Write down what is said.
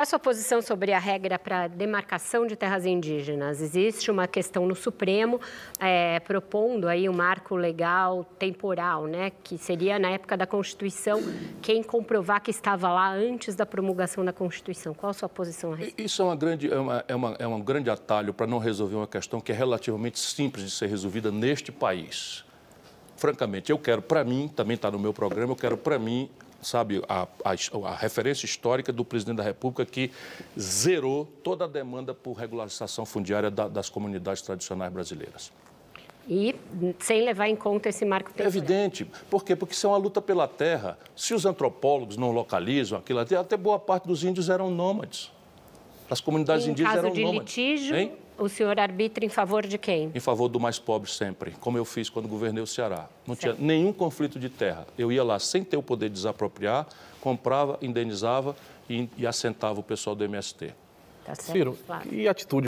a sua posição sobre a regra para demarcação de terras indígenas? Existe uma questão no Supremo é, propondo aí um marco legal temporal, né, que seria na época da Constituição, quem comprovar que estava lá antes da promulgação da Constituição. Qual a sua posição a respeito? Isso é, uma grande, é, uma, é, uma, é um grande atalho para não resolver uma questão que é relativamente simples de ser resolvida neste país. Francamente, eu quero para mim, também está no meu programa, eu quero para mim sabe, a, a, a, referência histórica do presidente da República que zerou toda a demanda por regularização fundiária da, das comunidades tradicionais brasileiras. E sem levar em conta esse marco temporal. É evidente. Por quê? Porque isso é uma luta pela terra. Se os antropólogos não localizam aquilo, até boa parte dos índios eram nômades. As comunidades indígenas eram nômades. Litígio... Hein? o senhor arbitra em favor de quem? Em favor do mais pobre sempre, como eu fiz quando governei o Ceará. Não certo. tinha nenhum conflito de terra. Eu ia lá sem ter o poder de desapropriar, comprava, indenizava e, e assentava o pessoal do MST. Tá certo, Ciro, claro. atitude